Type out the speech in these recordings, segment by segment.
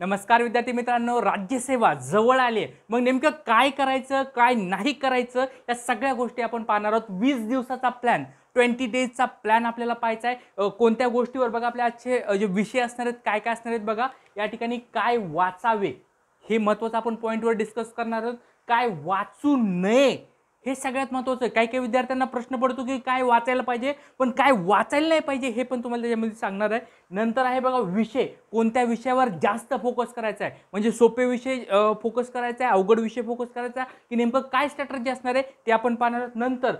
नमस्कार विद्यार्थी मित्रांनो राज्यसेवा जवळ आली आहे मग नेमकं काय करायचं काय नाही करायचं या सगळ्या गोष्टी आपण पाहणार आहोत वीस दिवसाचा प्लॅन ट्वेंटी डेजचा प्लॅन आपल्याला पाहायचा आहे कोणत्या गोष्टीवर बघा आपल्या आजचे जे विषय असणार आहेत काय काय असणार आहेत बघा या ठिकाणी काय वाचावे हे महत्त्वाचं आपण पॉईंटवर डिस्कस करणार आहोत काय वाचू नये हे सगळ्यात महत्त्वाचं आहे काही काही विद्यार्थ्यांना प्रश्न पडतो की काय वाचायला पाहिजे पण काय वाचायला नाही पाहिजे हे पण तुम्हाला त्याच्यामध्ये सांगणार आहे नंतर आहे बघा विषय कोणत्या विषयावर जास्त फोकस करायचा आहे म्हणजे सोपे विषय फोकस करायचा आहे अवघड विषय फोकस करायचा की नेमकं काय स्ट्रॅटर्जी असणार आहे ते आपण पाहणार नंतर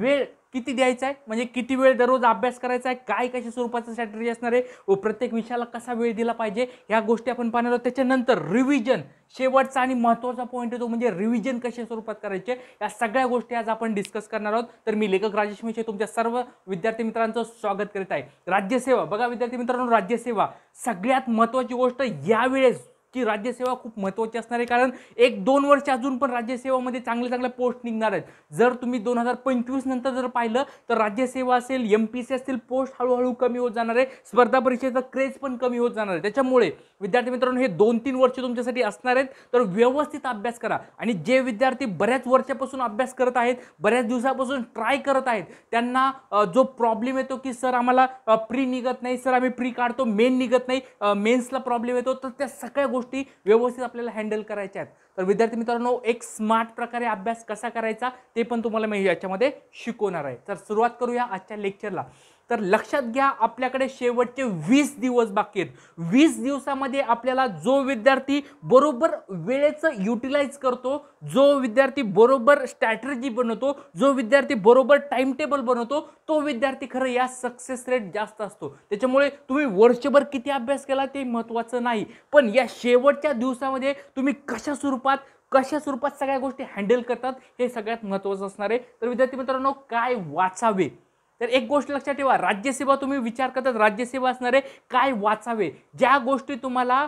वेळ किती द्यायचा आहे म्हणजे किती वेळ दररोज अभ्यास करायचा आहे काय कशा स्वरूपाचा स्ट्रॅटर्जी असणार आहे व प्रत्येक विषयाला कसा वेळ दिला पाहिजे ह्या गोष्टी आपण पाहणार आहोत त्याच्यानंतर रिव्हिजन शेवटचा आणि महत्त्वाचा पॉईंट तो म्हणजे रिव्हिजन कशा स्वरूपात करायचे या सगळ्या गोष्टी आज आपण डिस्कस करणार आहोत तर मी लेखक राजेश मिशे तुमच्या सर्व विद्यार्थी मित्रांचं स्वागत करीत आहे राज्यसेवा बघा विद्यार्थी मित्रांनो राज्यसेवा सगळ्यात महत्त्वाची गोष्ट यावेळेस की राज्यसेवा खूप महत्त्वाची असणार आहे कारण एक दोन वर्ष अजून पण राज्यसेवामध्ये चांगल्या चांगल्या पोस्ट निघणार आहेत जर तुम्ही दोन हजार पंचवीस नंतर जर पाहिलं तर राज्यसेवा असेल एम पी सी असतील पोस्ट हळूहळू कमी होत जाणार आहे स्पर्धा परीक्षेचा क्रेज पण कमी होत जाणार आहे त्याच्यामुळे विद्यार्थी मित्रांनो हे दोन तीन वर्ष तुमच्यासाठी असणार आहेत तर व्यवस्थित अभ्यास करा आणि जे विद्यार्थी बऱ्याच वर्षापासून अभ्यास करत आहेत बऱ्याच दिवसापासून ट्राय करत आहेत त्यांना जो प्रॉब्लेम येतो की सर आम्हाला प्री निघत नाही सर आम्ही प्री काढतो मेन निघत नाही मेन्सला प्रॉब्लेम येतो तर त्या सगळ्या गोष्टी व्यवस्थित आपल्याला हँडल करायच्या आहेत तर विद्यार्थी मित्रांनो एक स्मार्ट प्रकारे अभ्यास कसा करायचा ते पण तुम्हाला मी याच्यामध्ये शिकवणार आहे तर सुरुवात करूया आजच्या लेक्चरला तर लक्षात घ्या आपल्याकडे शेवटचे वीस दिवस बाकी आहेत वीस दिवसामध्ये आपल्याला जो विद्यार्थी बरोबर वेळेचं युटिलाइज करतो जो विद्यार्थी बरोबर स्ट्रॅटर्जी बनवतो जो विद्यार्थी बरोबर टाइम टेबल बनवतो तो विद्यार्थी खरं या सक्सेस रेट जास्त असतो त्याच्यामुळे तुम्ही वर्षभर किती अभ्यास केला ते महत्त्वाचं नाही पण या शेवटच्या दिवसामध्ये तुम्ही कशा स्वरूपात कशा स्वरूपात सगळ्या गोष्टी हँडल करतात हे सगळ्यात महत्त्वाचं असणार आहे तर विद्यार्थी मित्रांनो काय वाचावे तर एक गोष्ट लक्षात ठेवा राज्यसेवा तुम्ही विचार करतात राज्यसेवा असणारे काय वाचावे ज्या गोष्टी तुम्हाला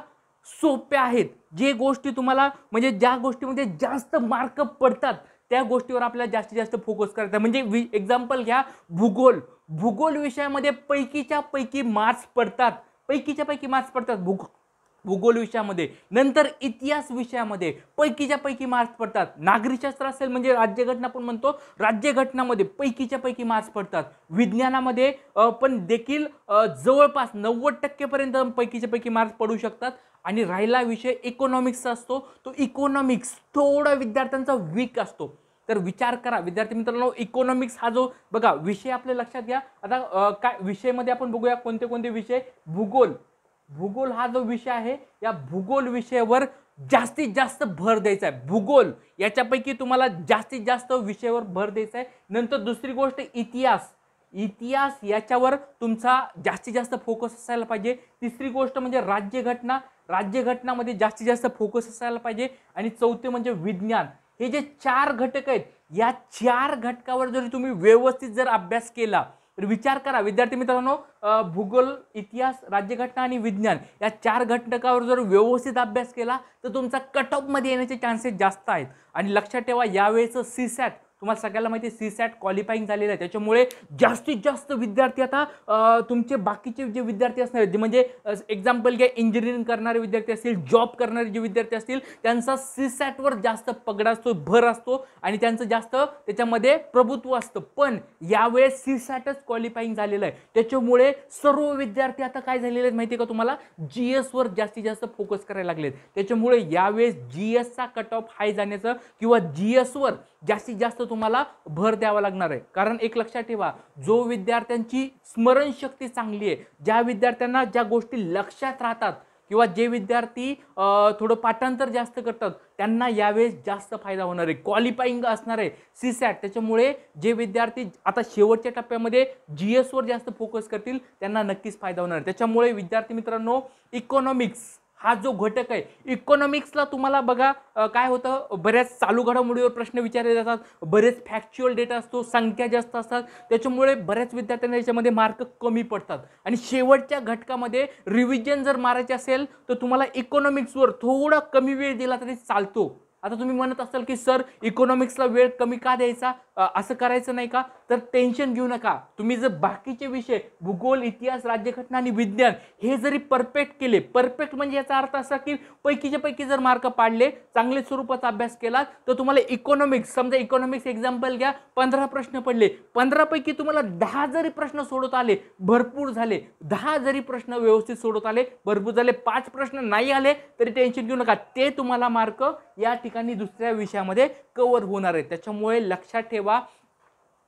सोप्या आहेत जे गोष्टी तुम्हाला म्हणजे ज्या गोष्टीमध्ये जास्त मार्क पडतात त्या गोष्टीवर आपल्याला जास्तीत जास्त फोकस करायचा म्हणजे वि एक्झाम्पल घ्या भूगोल भूगोल विषयामध्ये पैकीच्या पैकी मार्क्स पडतात पैकीच्या पैकी मार्क्स पडतात भूगोल भूगोल विषयामध्ये नंतर इतिहास विषयामध्ये पैकीच्या पैकी मार्क्स पडतात नागरिकशास्त्र असेल म्हणजे राज्यघटना आपण म्हणतो राज्यघटनामध्ये पैकीच्या पैकी मार्क्स पडतात विज्ञानामध्ये पण देखील जवळपास नव्वद टक्केपर्यंत पैकीच्या पैकी मार्क्स पडू शकतात आणि राहिला विषय इकॉनॉमिक्सचा असतो तो इकॉनॉमिक्स थोडा विद्यार्थ्यांचा वीक असतो तर विचार करा विद्यार्थी मित्रांनो इकॉनॉमिक्स हा जो बघा विषय आपल्या लक्षात घ्या आता काय विषयमध्ये आपण बघूया कोणते कोणते विषय भूगोल भूगोल हा जो विषय आहे या भूगोल विषयावर जास्तीत जास्त भर द्यायचा आहे भूगोल याच्यापैकी तुम्हाला जास्तीत जास्त विषयावर भर द्यायचा आहे नंतर दुसरी गोष्ट इतिहास इतिहास याच्यावर तुमचा जास्तीत जास्त फोकस असायला पाहिजे तिसरी गोष्ट म्हणजे राज्यघटना राज्यघटनामध्ये जास्तीत जास्त फोकस असायला पाहिजे आणि चौथे म्हणजे विज्ञान हे जे चार घटक आहेत या चार घटकावर जर तुम्ही व्यवस्थित जर अभ्यास केला विचार करा विद्यार्थी मित्रांनो भूगोल इतिहास राज्यघटना आणि विज्ञान या चार घटकावर जर व्यवस्थित अभ्यास केला तर तुमचा कट ऑफमध्ये येण्याचे चान्सेस जास्त आहेत आणि लक्षात ठेवा यावेळेचं सी तुम्हाला सगळ्याला माहिती आहे सी सॅट क्वालिफाईंग झालेलं आहे त्याच्यामुळे जास्तीत जास्त विद्यार्थी आता तुमचे बाकीचे जे विद्यार्थी असणार आहेत म्हणजे एक्झाम्पल घ्या इंजिनिअरिंग करणारे विद्यार्थी असतील जॉब करणारे जे विद्यार्थी असतील त्यांचा सी सॅटवर जास्त पगडा असतो भर असतो आणि त्यांचं जास्त त्याच्यामध्ये प्रभुत्व असतं पण यावेळेस सी सॅटच क्वालिफाईंग झालेलं आहे त्याच्यामुळे सर्व विद्यार्थी आता काय झालेले आहेत माहिती आहे का तुम्हाला जी एसवर जास्तीत जास्त फोकस करायला लागलेत त्याच्यामुळे यावेळेस जी एसचा कट ऑफ हाय जाण्याचं किंवा जी एसवर जास्तीत जास्त तुम्हाला भर द्यावा लागणार आहे कारण एक लक्षात ठेवा जो विद्यार्थ्यांची स्मरणशक्ती चांगली आहे ज्या विद्यार्थ्यांना ज्या गोष्टी लक्षात राहतात किंवा जे विद्यार्थी थोडं पाठांतर जास्त करतात त्यांना यावेळेस जास्त फायदा होणार आहे क्वालिफाईंग असणार आहे सी सॅट त्याच्यामुळे जे विद्यार्थी आता शेवटच्या टप्प्यामध्ये जी एसवर जास्त फोकस करतील त्यांना नक्कीच फायदा होणार आहे त्याच्यामुळे विद्यार्थी मित्रांनो इकॉनॉमिक्स हा जो घटक आहे इकॉनॉमिक्सला तुम्हाला बघा काय होतं बऱ्याच चालू घडामोडीवर प्रश्न विचारले जातात बरेच फॅक्च्युअल डेटा असतो संख्या जास्त असतात त्याच्यामुळे बऱ्याच विद्यार्थ्यांना याच्यामध्ये मार्क कमी पडतात आणि शेवटच्या घटकामध्ये रिव्हिजन जर मारायचे असेल तर तुम्हाला इकॉनॉमिक्सवर थोडा कमी वेळ दिला तरी चालतो आता तुम्ही म्हणत असाल की सर इकॉनॉमिक्सला वेळ कमी का द्यायचा असं करायचं नाही का तर टेन्शन घेऊ नका तुम्ही जर बाकीचे विषय भूगोल इतिहास राज्यघटना आणि विज्ञान हे जरी परफेक्ट केले परफेक्ट म्हणजे याचा अर्थ असा की पैकीच्या पैकी जर मार्क पाडले चांगले स्वरूपाचा अभ्यास केला तर तुम्हाला इकॉनॉमिक्स समजा इकॉनॉमिक्स एक्झाम्पल घ्या पंधरा प्रश्न पडले पंधरापैकी तुम्हाला दहा जरी प्रश्न सोडवत आले भरपूर झाले दहा जरी प्रश्न व्यवस्थित सोडवत आले भरपूर झाले पाच प्रश्न नाही आले तरी टेन्शन घेऊ नका ते तुम्हाला मार्क या ठिकाणी दुसऱ्या विषयामध्ये कवर होणार आहे त्याच्यामुळे लक्षात ठेवा ठेवा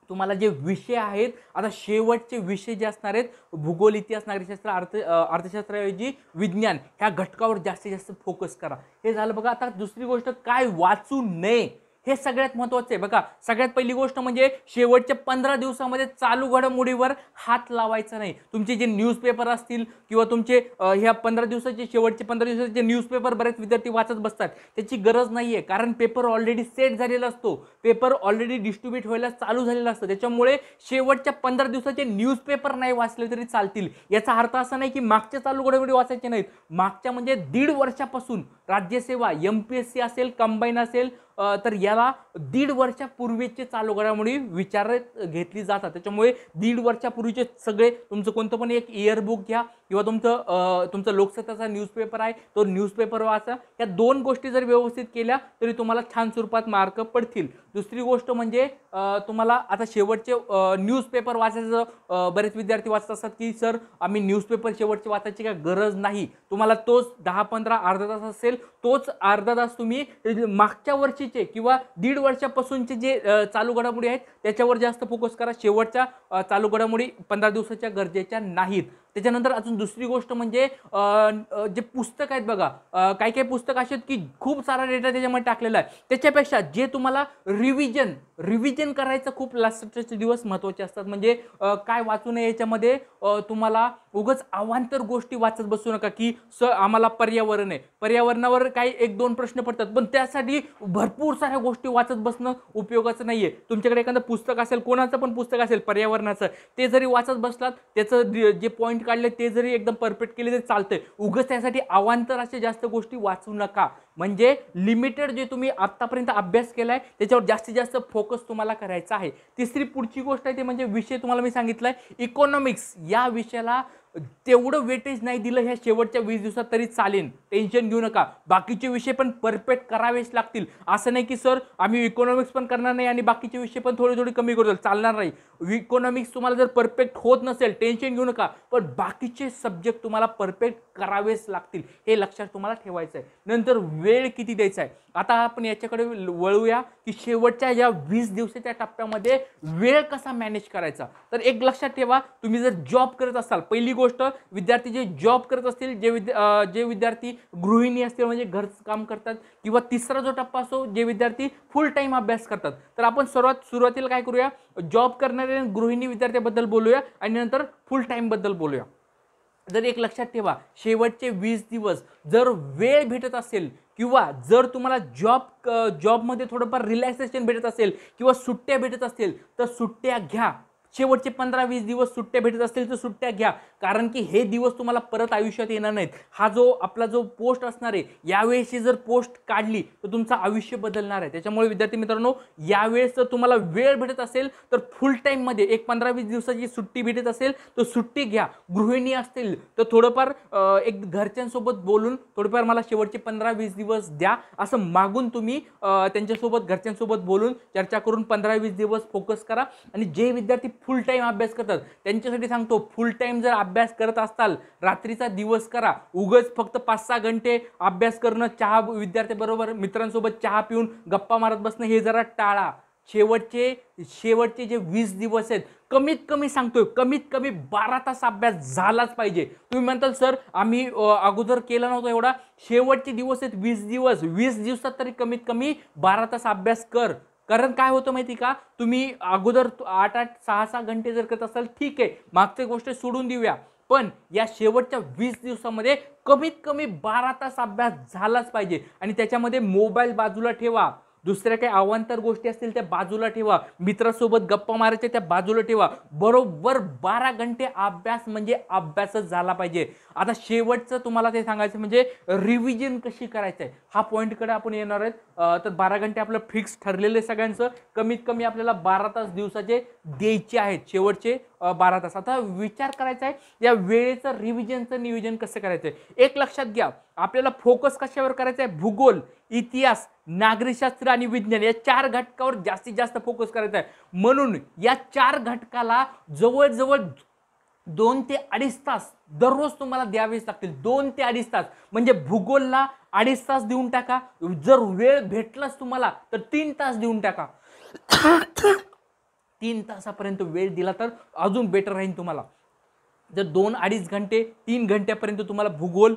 तुम्हाला जे विषय आहेत आता शेवटचे विषय जे असणार आहेत भूगोल इतिहास नागरिकशास्त्र अर्थ अर्थशास्त्राऐवजी विज्ञान ह्या घटकावर जास्तीत जास्त फोकस करा हे झालं बघा आता दुसरी गोष्ट काय वाचू नये हे सगळ्यात महत्त्वाचं आहे बघा सगळ्यात पहिली गोष्ट म्हणजे शेवटच्या पंधरा दिवसामध्ये चालू घडामोडीवर हात लावायचा नाही तुमचे जे न्यूजपेपर असतील किंवा तुमचे ह्या पंधरा दिवसाचे शेवटचे पंधरा दिवसाचे न्यूजपेपर बरेच विद्यार्थी वाचत बसतात त्याची गरज नाही आहे कारण पेपर ऑलरेडी सेट झालेला असतो पेपर ऑलरेडी डिस्ट्रीब्यूट व्हायला चालू झालेला असतो त्याच्यामुळे शेवटच्या पंधरा दिवसाचे न्यूजपेपर नाही वाचले तरी चालतील याचा अर्थ असा नाही की मागच्या चालू घडामोडी वाचायचे नाहीत मागच्या म्हणजे दीड वर्षापासून राज्यसेवा एम पी एस सी असेल कंबाईन असेल तर याला दीड वर्षापूर्वीचे चालू घडामोडी विचारत घेतली जातात त्याच्यामुळे दीड वर्षापूर्वीचे सगळे तुमचं कोणतं पण एक इयरबुक घ्या किंवा तुमचं तुमचा लोकसत्ताचा न्यूजपेपर आहे तो न्यूजपेपर वाचा या दोन गोष्टी जर व्यवस्थित केल्या तरी तुम्हाला छान स्वरूपात मार्क पडतील दुसरी गोष्ट म्हणजे तुम्हाला आता शेवटचे न्यूजपेपर वाचायचं बरेच विद्यार्थी वाचत असतात की सर आम्ही न्यूजपेपर शेवटचे वाचायची काय गरज नाही तुम्हाला तोच दहा पंधरा अर्धा तास असेल तोच अर्धा तास तुम्ही मागच्या वर्षीचे किंवा दीड वर्षापासूनचे जे चालू घडामोडी आहेत त्याच्यावर जास्त फोकस करा शेवटच्या चालू घडामोडी पंधरा दिवसाच्या गरजेच्या नाहीत त्याच्यानंतर अजून दुसरी गोष्ट म्हणजे जे पुस्तक आहेत बघा काही काही पुस्तक असे आहेत की खूप सारा डेटा त्याच्यामध्ये टाकलेला आहे त्याच्यापेक्षा जे तुम्हाला रिव्हिजन रिव्हिजन करायचं खूप लास्टचे दिवस महत्त्वाचे असतात म्हणजे काय वाचू नये याच्यामध्ये तुम्हाला उगच अवांतर गोष्टी वाचत बसू नका की स आम्हाला पर्यावरण आहे पर्यावरणावर काही एक दोन प्रश्न पडतात पण त्यासाठी भरपूर साऱ्या गोष्टी वाचत बसणं उपयोगाचं नाही आहे तुमच्याकडे एखादं पुस्तक असेल कोणाचं पण पुस्तक असेल पर्यावरणाचं ते जरी वाचत बसलात त्याचं जे पॉईंट काढले ते जरी एकदम परफेक्ट केले तरी चालतंय उगच त्यासाठी अवांतर अशा जास्त गोष्टी वाचू नका म्हणजे लिमिटेड जे तुम्ही आत्तापर्यंत अभ्यास केला आहे त्याच्यावर जास्तीत जास्त फोकस तुम्हाला करायचा आहे तिसरी पुढची गोष्ट आहे ते म्हणजे विषय तुम्हाला मी सांगितलं इकॉनॉमिक्स या विषयाला तेवढं वेटेज नाही दिलं ह्या शेवटच्या वीस दिवसात तरी चालेल टेन्शन घेऊ नका बाकीचे विषय पण परफेक्ट करावेच लागतील असं नाही की सर आम्ही इकॉनॉमिक्स पण करणार नाही आणि बाकीचे विषय पण थोडे थोडे कमी करतो चालणार नाही इकॉनॉमिक्स तुम्हाला जर परफेक्ट होत नसेल टेन्शन घेऊ नका पण बाकीचे सब्जेक्ट तुम्हाला परफेक्ट करावेच लागतील हे लक्षात तुम्हाला ठेवायचं आहे नंतर वेळ किती द्यायचा आहे आता आपण याच्याकडे वळूया की शेवटच्या या वीस दिवसाच्या टप्प्यामध्ये वेळ कसा मॅनेज करायचा तर एक लक्षात ठेवा तुम्ही जर जॉब करत असाल पहिली गोष्ट गोष्ट विद्यार्थी जे जॉब करत असतील जे विद्या जे विद्यार्थी गृहिणी असतील म्हणजे घरचं काम करतात किंवा तिसरा जो टप्पा असो जे विद्यार्थी फुल टाईम अभ्यास करतात तर आपण सर्वात सुरुवातीला काय करूया जॉब करणाऱ्या गृहिणी विद्यार्थ्याबद्दल बोलूया आणि नंतर फुल टाईमबद्दल बोलूया जर एक लक्षात ठेवा शेवटचे वीस दिवस जर वेळ भेटत असेल किंवा जर तुम्हाला जॉब जॉबमध्ये थोडंफार रिलॅक्सेशन भेटत असेल किंवा सुट्ट्या भेटत असतील तर सुट्ट्या घ्या शेवटचे पंधरा वीस दिवस सुट्ट्या भेटत असतील तर सुट्ट्या घ्या कारण की हे दिवस तुम्हाला परत आयुष्यात येणार नाहीत हा जो आपला जो पोस्ट असणार आहे यावेळेची जर पोस्ट काढली तर तुमचं आयुष्य बदलणार आहे त्याच्यामुळे विद्यार्थी मित्रांनो यावेळेस जर तुम्हाला वेळ भेटत असेल तर फुल टाईममध्ये एक पंधरा वीस दिवसाची सुट्टी भेटत असेल तर सुट्टी घ्या गृहिणी असतील तर थोडंफार एक घरच्यांसोबत बोलून थोडंफार मला शेवटचे पंधरा वीस दिवस द्या असं मागून तुम्ही त्यांच्यासोबत घरच्यांसोबत बोलून चर्चा करून पंधरा वीस दिवस फोकस करा आणि जे विद्यार्थी फुल टाईम अभ्यास करतात त्यांच्यासाठी सांगतो फुल टाईम जर अभ्यास करत असाल रात्रीचा दिवस करा उगच फक्त पाच सहा घंटे अभ्यास करणं चहा विद्यार्थ्याबरोबर मित्रांसोबत चहा पिऊन गप्पा मारत बसणं हे जरा टाळा शेवटचे शेवटचे जे वीस दिवस आहेत कमीत कमी सांगतोय कमीत कमी बारा तास अभ्यास झालाच पाहिजे तुम्ही म्हणताल सर आम्ही अगोदर केला नव्हता एवढा शेवटचे दिवस आहेत वीस दिवस वीस दिवसात तरी कमीत कमी बारा तास अभ्यास कर कारण काय होतं माहिती का तुम्ही अगोदर आठ आठ सहा सहा घंटे जर करत असाल ठीक आहे मागचे गोष्ट सोडून देऊया पण या शेवटच्या वीस दिवसामध्ये कमीत कमी बारा तास अभ्यास झालाच पाहिजे आणि त्याच्यामध्ये मोबाईल बाजूला ठेवा दुसऱ्या काही अवांतर गोष्टी असतील त्या बाजूला ठेवा मित्रासोबत गप्पा मारायच्या त्या बाजूला ठेवा बरोबर बारा घंटे अभ्यास म्हणजे अभ्यासच झाला पाहिजे आता शेवटचं तुम्हाला ते सांगायचं म्हणजे रिव्हिजन कशी करायचं आहे हा पॉईंटकडे आपण येणार आहेत तर बारा घंटे आपलं फिक्स ठरलेलं आहे सगळ्यांचं कमीत कमी आपल्याला बारा तास दिवसाचे द्यायचे आहेत शेवटचे बारा तास आता विचार करायचा आहे या वेळेचं रिव्हिजनचं नियोजन कसं करायचं आहे एक लक्षात घ्या आपल्याला फोकस कशावर करायचा आहे भूगोल इतिहास नागरिकशास्त्र आणि विज्ञान या चार घटकावर जास्तीत जास्त फोकस करायचा आहे म्हणून या चार घटकाला जवळजवळ दोन ते अडीच तास दररोज तुम्हाला द्यावेच लागतील दोन ते अडीच तास म्हणजे भूगोलला अडीच तास देऊन टाका जर वेळ भेटलाच तुम्हाला तर तीन तास देऊन टाका तीन तासापर्यंत वेळ दिला तर अजून बेटर राहील तुम्हाला जर दोन अडीच घंटे तीन घंट्यापर्यंत तुम्हाला भूगोल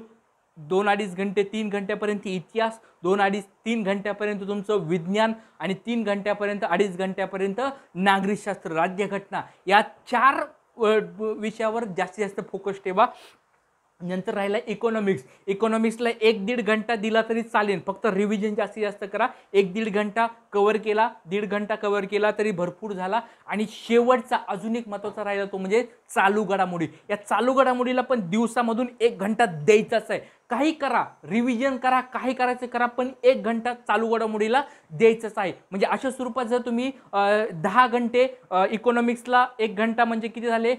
दोन अडीच घंटे तीन घंट्यापर्यंत इतिहास दोन अडीच तीन घंट्यापर्यंत तुमचं विज्ञान आणि तीन घंट्यापर्यंत अडीच घंट्यापर्यंत नागरिकशास्त्र राज्यघटना या चार विषयावर जास्तीत जास्त फोकस ठेवा नंतर राहिला इकॉनॉमिक्स इकॉनॉमिक्सला एक दीड घंटा दिला तरी चालेल फक्त रिव्हिजन जास्तीत जास्त करा एक दीड घंटा कवर केला दीड घंटा कवर केला तरी भरपूर झाला आणि शेवटचा अजून एक महत्त्वाचा राहिला तो म्हणजे चालू घडामोडी या चालू घडामोडीला पण दिवसामधून एक घंटा द्यायचाच आहे काही करा रिव्हिजन करा काही करायचं करा पण एक घंटा चालू घडामोडीला द्यायचंच आहे म्हणजे अशा स्वरूपात जर तुम्ही दहा घंटे इकॉनॉमिक्सला एक घंटा म्हणजे किती झाले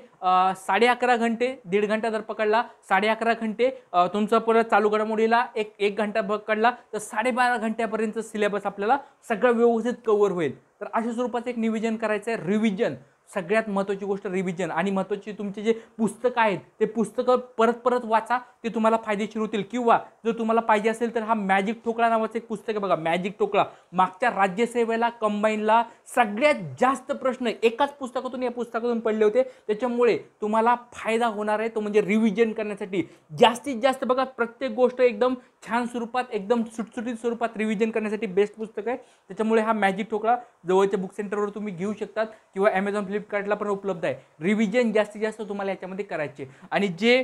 साडे अकरा घंटे दीड घंटा जर पकडला साडे अकरा घंटे तुमचा परत चालू घडामोडीला एक एक घंटा पकडला तर साडेबारा घंट्यापर्यंत सिलेबस आपल्याला सगळं व्यवस्थित कव्हर होईल तर अशा स्वरूपाचं एक निविजन करायचं आहे रिव्हिजन सगळ्यात महत्त्वाची गोष्ट रिव्हिजन आणि महत्त्वाची तुमचे जे पुस्तकं आहेत ते पुस्तकं परत परत वाचा ते तुम्हाला फायदेशीर होतील किंवा जर तुम्हाला पाहिजे असेल तर हा मॅजिक ठोकळा नावाचं एक पुस्तक आहे बघा मॅजिक ठोकळा मागच्या राज्यसेवेला कंबाईनला सगळ्यात जास्त प्रश्न एकाच पुस्तकातून या पुस्तकातून पडले होते त्याच्यामुळे तुम्हाला फायदा होणार आहे तो म्हणजे रिव्हिजन करण्यासाठी जास्तीत जास्त बघा प्रत्येक गोष्ट एकदम छान स्वरूपात एकदम सुटसुटीत स्वरूपात रिव्हिजन करण्यासाठी बेस्ट पुस्तक आहे त्याच्यामुळे हा मॅजिक ठोकळा जवळच्या बुक सेंटरवर तुम्ही घेऊ शकतात किंवा ॲमेझॉन फ्लिप फ्लिपकार्टला पण उपलब्ध आहे रिव्हिजन जास्तीत जास्त तुम्हाला याच्यामध्ये करायचे आणि जे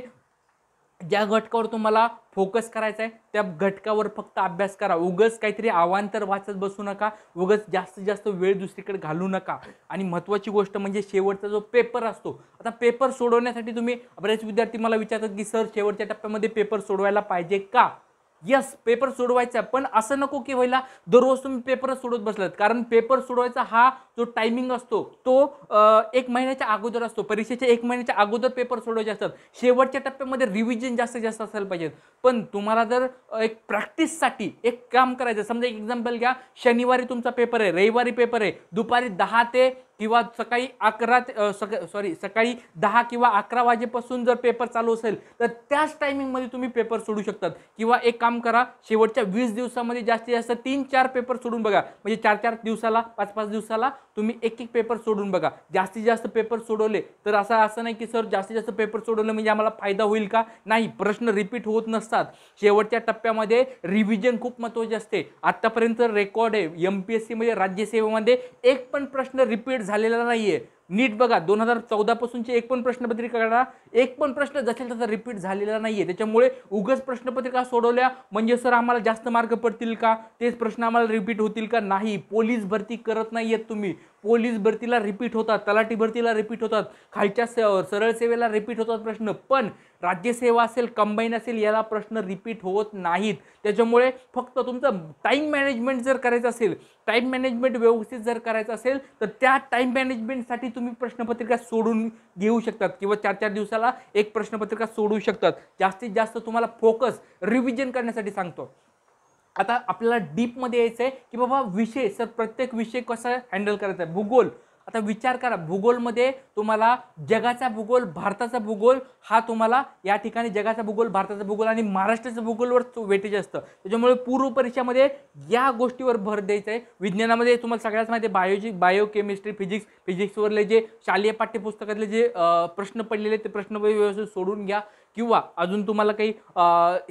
ज्या घटकावर तुम्हाला फोकस करायचा आहे त्या घटकावर फक्त अभ्यास करा उगच काहीतरी आवांतर वाचत बसू नका उगच जास्तीत जास्त वेळ दुसरीकडे घालू नका आणि महत्त्वाची गोष्ट म्हणजे शेवटचा जो पेपर असतो आता पेपर सोडवण्यासाठी तुम्ही बरेच विद्यार्थी मला विचारतात की सर शेवटच्या टप्प्यामध्ये पेपर सोडवायला पाहिजे का यस पेपर सोडवायचा पण असं नको की व्हायला दररोज तुम्ही पेपर सोडवत बसलात कारण पेपर सोडवायचा हा जो टायमिंग असतो तो एक महिन्याच्या अगोदर असतो परीक्षेच्या एक महिन्याच्या अगोदर पेपर सोडवायचे असतात शेवटच्या टप्प्यामध्ये रिव्हिजन जास्तीत जास्त असायला पाहिजेत पण तुम्हाला जर एक प्रॅक्टिससाठी एक काम करायचं समजा एक एक्झाम्पल घ्या शनिवारी तुमचा पेपर आहे रविवारी पेपर आहे दुपारी दहा ते किंवा सकाळी अकरा सक सॉरी सकाळी दहा किंवा अकरा वाजेपासून जर पेपर चालू असेल तर त्याच टायमिंगमध्ये तुम्ही पेपर सोडू शकतात किंवा एक काम करा शेवटच्या वीस दिवसामध्ये जास्तीत जास्त तीन चार पेपर सोडून बघा म्हणजे चार चार दिवसाला पाच पाच दिवसाला तुम्ही एक एक पेपर सोडून बघा जास्तीत जास्त पेपर सोडवले तर असं असं नाही की सर जास्तीत जास्त पेपर सोडवले म्हणजे आम्हाला फायदा होईल का नाही प्रश्न रिपीट होत नसतात शेवटच्या टप्प्यामध्ये रिव्हिजन खूप महत्त्वाचे असते आत्तापर्यंत रेकॉर्ड आहे एम पी एस सीमध्ये राज्यसेवेमध्ये एक पण प्रश्न रिपीट झालेला नाही आहे नीट बघा दोन हजार चौदापासूनची एक पण प्रश्नपत्रिका काढा एक पण प्रश्न जसेल तसा रिपीट झालेला नाही आहे त्याच्यामुळे उगच प्रश्नपत्रिका सोडवल्या म्हणजे सर आम्हाला जास्त मार्क पडतील का तेच प्रश्न आम्हाला रिपीट होतील का नाही पोलीस भरती करत नाही आहेत तुम्ही पोलीस भरतीला रिपीट होतात तलाठी भरतीला रिपीट होतात खालच्या से सरळ सेवेला रिपीट होतात प्रश्न पण राज्यसेवा असेल कंबाईन असेल याला प्रश्न रिपीट होत नाहीत त्याच्यामुळे फक्त तुमचं टाईम मॅनेजमेंट जर करायचं असेल टाईम मॅनेजमेंट व्यवस्थित जर करायचं असेल तर त्या टाईम मॅनेजमेंटसाठी तुम्ही प्रश्नपत्रिका सोडून घेऊ शकतात किंवा चार चार दिवसाला एक प्रश्नपत्रिका सोडू शकतात जास्तीत जास्त तुम्हाला फोकस रिव्हिजन करण्यासाठी सांगतो आता आपल्याला डीपमध्ये यायचं आहे की बाबा विषय सर प्रत्येक विषय कसा हँडल करायचा आहे भूगोल आता विचार करा भूगोलमध्ये तुम्हाला जगाचा भूगोल भारताचा भूगोल हा तुम्हाला या ठिकाणी जगाचा भूगोल भारताचा भूगोल आणि महाराष्ट्राचं भूगोलवर वेटेज असतं त्याच्यामुळे पूर्व परीक्षामध्ये या गोष्टीवर भर द्यायचा आहे विज्ञानामध्ये तुम्हाला सगळ्याच माहिती आहे बायोजी बायोकेमिस्ट्री फिजिक्स फिजिक्सवरले जे शालेय पाठ्यपुस्तकातले जे प्रश्न पडलेले ते प्रश्न व्यवस्थित सोडून घ्या किंवा अजून तुम्हाला काही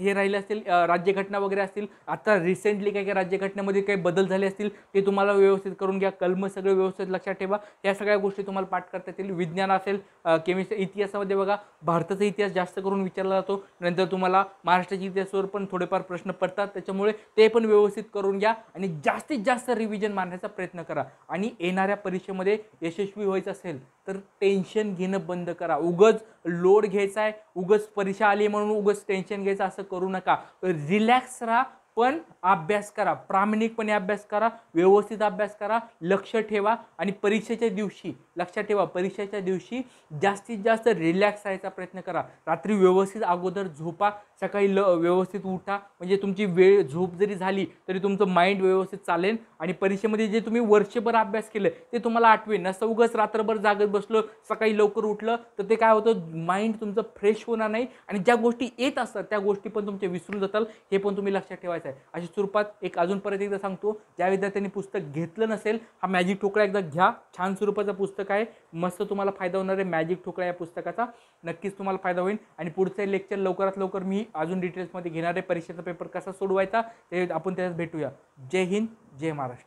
हे राहिले असतील राज्यघटना वगैरे असतील आता रिसेंटली काही काही राज्यघटनेमध्ये काही बदल झाले असतील ते तुम्हाला व्यवस्थित करून घ्या कलम सगळे व्यवस्थित लक्षात ठेवा या सगळ्या गोष्टी तुम्हाला पाठ करता येतील विज्ञान असेल केमिस्ट्री इतिहासामध्ये बघा भारताचा इतिहास जास्त करून विचारला जातो नंतर तुम्हाला महाराष्ट्राच्या इतिहासावर पण थोडेफार प्रश्न पडतात त्याच्यामुळे ते पण व्यवस्थित करून घ्या आणि जास्तीत जास्त रिव्हिजन मारण्याचा प्रयत्न करा आणि येणाऱ्या परीक्षेमध्ये यशस्वी व्हायचं असेल तर टेन्शन घेणं बंद करा उगच लोड घ्यायचा आहे उगच परीक्षा आली म्हणून उगच टेन्शन घ्यायचं असं करू नका रिलॅक्स राहा पण अभ्यास करा प्रामाणिकपणे अभ्यास करा व्यवस्थित अभ्यास करा लक्ष ठेवा आणि परीक्षेच्या दिवशी लक्षात ठेवा परीक्षेच्या दिवशी जास्तीत जास्त रिलॅक्स राहायचा प्रयत्न करा रात्री व्यवस्थित अगोदर झोपा सकाळी ल व्यवस्थित उठा म्हणजे तुमची वेळ झोप जरी झाली तरी तुमचं माइंड व्यवस्थित चालेल आणि परीक्षेमध्ये जे तुम्ही वर्षभर अभ्यास केलं ते तुम्हाला आठवेल असं उगच रात्रभर जागत बसलो सकाळी लवकर उठलं तर ते काय होतं माइंड तुमचं फ्रेश होणार नाही आणि ज्या गोष्टी येत असतात त्या गोष्टी पण तुमच्या विसरून जातात हे पण तुम्ही लक्षात ठेवायचं आहे अशा स्वरूपात एक अजून परत एकदा सांगतो ज्या विद्यार्थ्यांनी पुस्तक घेतलं नसेल हा मॅजिक ठोकळा एकदा घ्या छान स्वरूपाचं पुस्तक आहे मस्त तुम्हाला फायदा होणार आहे मॅजिक ठोकळा या पुस्तकाचा नक्कीच तुम्हाला फायदा होईल आणि पुढचं लेक्चर लवकरात लवकर मी अजून डिटेल्समध्ये घेणार आहे परीक्षेचा पेपर कसा सोडवायचा ते आपण त्याच्यात भेटूया जय हिंद जय महाराष्ट्र